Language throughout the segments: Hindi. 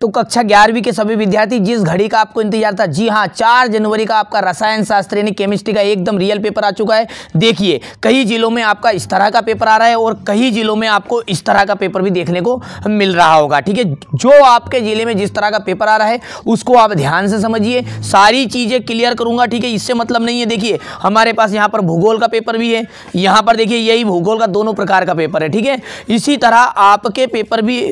तो कक्षा ग्यारहवीं के सभी विद्यार्थी जिस घड़ी का आपको इंतजार था जी हाँ चार जनवरी का आपका रसायन शास्त्र यानी केमिस्ट्री का एकदम रियल पेपर आ चुका है देखिए कई जिलों में आपका इस तरह का पेपर आ रहा है और कई जिलों में आपको इस तरह का पेपर भी देखने को मिल रहा होगा ठीक है जो आपके ज़िले में जिस तरह का पेपर आ रहा है उसको आप ध्यान से समझिए सारी चीज़ें क्लियर करूँगा ठीक है इससे मतलब नहीं है देखिए हमारे पास यहाँ पर भूगोल का पेपर भी है यहाँ पर देखिए यही भूगोल का दोनों प्रकार का पेपर है ठीक है इसी तरह आपके पेपर भी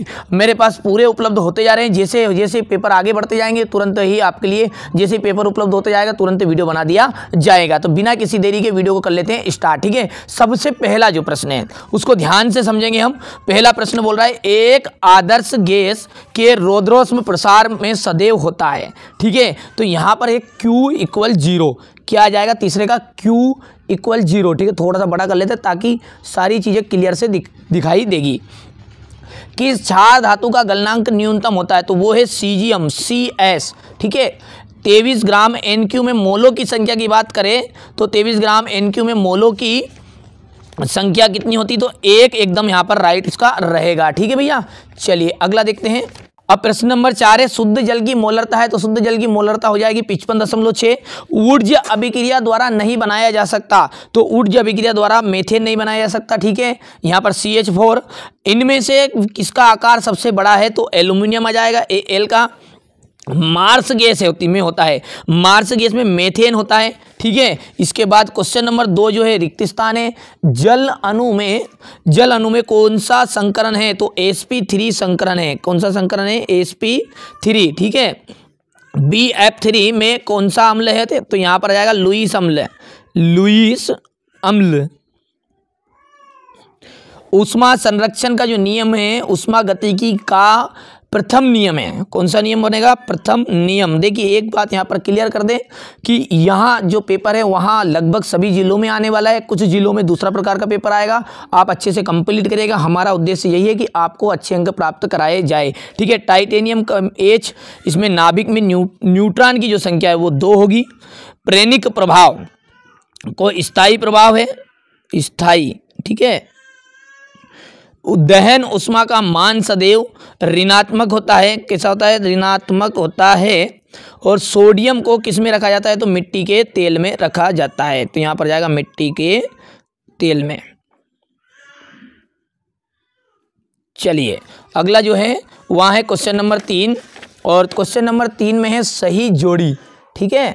मेरे पास पूरे उपलब्ध होते जा रहे हैं जैसे जैसे पेपर आगे बढ़ते जाएंगे तुरंत ही आपके लिए जैसे पेपर उपलब्ध होता जाएगा तुरंत वीडियो बना दिया जाएगा तो बिना किसी देरी के वीडियो को कर लेते हैं स्टार्ट ठीक है सबसे पहला जो प्रश्न है उसको ध्यान से समझेंगे हम पहला प्रश्न बोल रहा है एक आदर्श गैस के रोद्रोस्म प्रसार में सदैव होता है ठीक है तो यहाँ पर है क्यू इक्वल जीरो क्या आ जाएगा तीसरे का क्यू इक्वल जीरो ठीक है थोड़ा सा बड़ा कर लेते हैं ताकि सारी चीज़ें क्लियर से दिख, दिखाई देगी किस क्षार धातु का गलनांक न्यूनतम होता है तो वो है एम सी एस ठीक है तेईस ग्राम एन क्यू में मोलो की संख्या की बात करें तो तेईस ग्राम एन क्यू में मोलो की संख्या कितनी होती तो एक एकदम यहाँ पर राइट इसका रहेगा ठीक है भैया चलिए अगला देखते हैं अब प्रश्न नंबर चार है शुद्ध जल की मोलरता है तो शुद्ध जल की मोलरता हो जाएगी पिचपन दशमलव छह ऊर्जा अभिक्रिया द्वारा नहीं बनाया जा सकता तो ऊर्जा अभिक्रिया द्वारा मेथेन नहीं बनाया जा सकता ठीक है यहाँ पर सी एच फोर इनमें से किसका आकार सबसे बड़ा है तो एल्यूमिनियम आ जाएगा ए एल का मार्स गैस है में होता है मार्स गैस में मेथेन होता है ठीक है इसके बाद क्वेश्चन नंबर दो जो है रिक्त स्थान है जल अणु में जल अणु में कौन सा संकरण है तो एस पी थ्री संकरण है कौन सा संकरण है एस पी थ्री ठीक है बी एफ थ्री में कौन सा अम्ल है थे? तो यहाँ पर आ जाएगा लुइस अम्ल लुइस अम्ल उष्मा संरक्षण का जो नियम है उष्मा गतिकी का प्रथम नियम है कौन सा नियम बनेगा प्रथम नियम देखिए एक बात यहाँ पर क्लियर कर दें कि यहाँ जो पेपर है वहाँ लगभग सभी जिलों में आने वाला है कुछ जिलों में दूसरा प्रकार का पेपर आएगा आप अच्छे से कंप्लीट करिएगा हमारा उद्देश्य यही है कि आपको अच्छे अंक प्राप्त कराए जाए ठीक है टाइटेनियम एच इसमें नाभिक में न्यू, न्यूट्रॉन की जो संख्या है वो दो होगी प्रेणिक प्रभाव को स्थायी प्रभाव है स्थायी ठीक है दहन उष्मा का मान सदैव ऋणात्मक होता है कैसा होता है ऋणात्मक होता है और सोडियम को किस में रखा जाता है तो मिट्टी के तेल में रखा जाता है तो यहाँ पर जाएगा मिट्टी के तेल में चलिए अगला जो है वहां है क्वेश्चन नंबर तीन और क्वेश्चन नंबर तीन में है सही जोड़ी ठीक है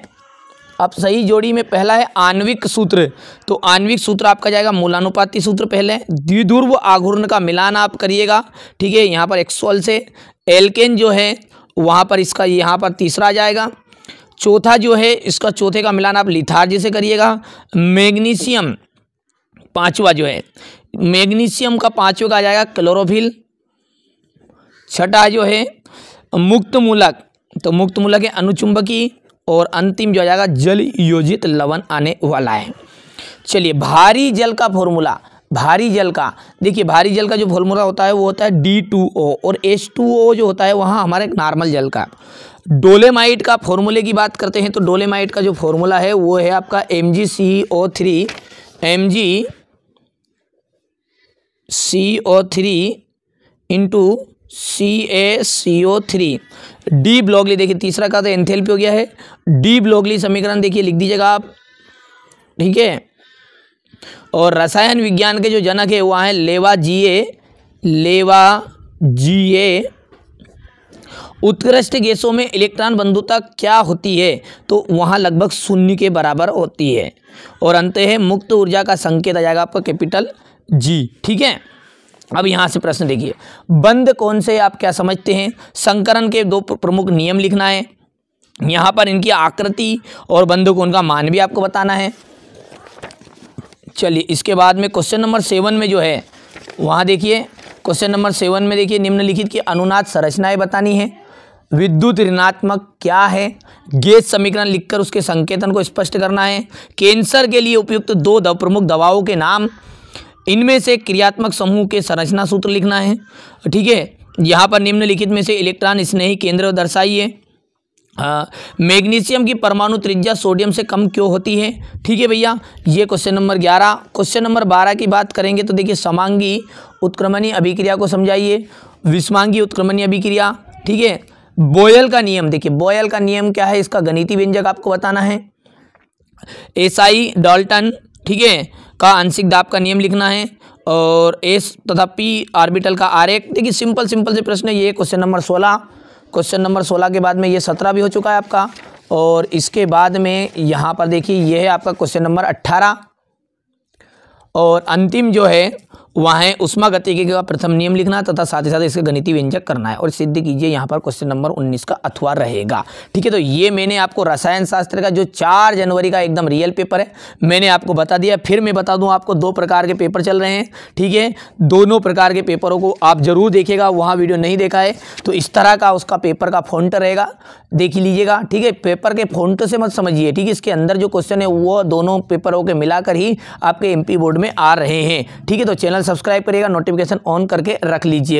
अब सही जोड़ी में पहला है आणविक सूत्र तो आणविक सूत्र आपका जाएगा मूलानुपाति सूत्र पहले द्विध्रुव आघूर्ण का मिलान आप करिएगा ठीक है यहाँ पर एक्सोल से एल्केन जो है वहाँ पर इसका यहाँ पर तीसरा जाएगा चौथा जो है इसका चौथे का मिलान आप लिथार से करिएगा मैग्नीशियम पांचवा जो है मैग्नीशियम का पांचवा का आ जाएगा क्लोरोफिल छठा जो है मुक्त मूलक तो मुक्त मूलक है अनुचुंबकी और अंतिम जो आ जाएगा जल योजित लवण आने वाला है चलिए भारी जल का फॉर्मूला भारी जल का देखिए भारी जल का जो फॉर्मूला होता है वो होता है डी टू ओ और एच टू ओ जो होता है वहाँ हमारे नॉर्मल जल का डोलेमाइट का फॉर्मूले की बात करते हैं तो डोलेमाइट का जो फॉर्मूला है वो है आपका M G C O three M G C O three into C A C O three D ब्लॉगली देखिए तीसरा का तो एंथेल्पी हो गया है डी ब्लॉगली समीकरण देखिए लिख दीजिएगा आप ठीक है और रसायन विज्ञान के जो जनक है वह हैं लेवा जी ए लेवा जी ए उत्कृष्ट गैसों में इलेक्ट्रॉन बंधुता क्या होती है तो वहाँ लगभग शून्य के बराबर होती है और अंत है मुक्त ऊर्जा का संकेत आ जाएगा आपका कैपिटल जी ठीक है अब यहाँ से प्रश्न देखिए बंद कौन से आप क्या समझते हैं संकरण के दो प्रमुख नियम लिखना है यहाँ पर इनकी आकृति और बंद को का मान भी आपको बताना है चलिए इसके बाद में क्वेश्चन नंबर सेवन में जो है वहाँ देखिए क्वेश्चन नंबर सेवन में देखिए निम्नलिखित की अनुनाद संरचनाएं बतानी है विद्युत ऋणात्मक क्या है गेज समीकरण लिखकर उसके संकेतन को स्पष्ट करना है कैंसर के लिए उपयुक्त दो दव प्रमुख दवाओं के नाम इनमें से क्रियात्मक समूह के संरचना सूत्र लिखना है ठीक है यहाँ पर निम्नलिखित में से इलेक्ट्रॉन स्नेही केंद्र दर्शाइए मैग्नीशियम की परमाणु त्रिज्या सोडियम से कम क्यों होती है ठीक है भैया ये क्वेश्चन नंबर ग्यारह क्वेश्चन नंबर बारह की बात करेंगे तो देखिए समांगी उत्क्रमणीय अभिक्रिया को समझाइए विस्मांगी उत्क्रमणीय अभिक्रिया ठीक है बोयल का नियम देखिए बोयल का नियम क्या है इसका गणितीय व्यंजक आपको बताना है एसाई डॉल्टन ठीक है का आंशिक दाब का नियम लिखना है और एस तथा पी आर्बिटल का आर एक देखिए सिंपल सिंपल से प्रश्न ये क्वेश्चन नंबर सोलह क्वेश्चन नंबर सोलह के बाद में ये सत्रह भी हो चुका है आपका और इसके बाद में यहाँ पर देखिए ये है आपका क्वेश्चन नंबर अट्ठारह और अंतिम जो है वहाँ उष्मा गति के प्रथम नियम लिखना तथा साथ ही साथ इसके गणितीय व्यंजक करना है और सिद्ध कीजिए यहाँ पर क्वेश्चन नंबर 19 का अथवा रहेगा ठीक है तो ये मैंने आपको रसायन शास्त्र का जो 4 जनवरी का एकदम रियल पेपर है मैंने आपको बता दिया फिर मैं बता दूँ आपको दो प्रकार के पेपर चल रहे हैं ठीक है दोनों प्रकार के पेपरों को आप ज़रूर देखेगा वहाँ वीडियो नहीं देखा है तो इस तरह का उसका पेपर का फॉन्ट रहेगा देख लीजिएगा ठीक है पेपर के फॉन्ट से मत समझिए ठीक है इसके अंदर जो क्वेश्चन है वो दोनों पेपरों के मिलाकर ही आपके एमपी बोर्ड में आ रहे हैं ठीक है तो चैनल चैनल सब्सक्राइब करिएगा नोटिफिकेशन ऑन करके रख लीजिएगा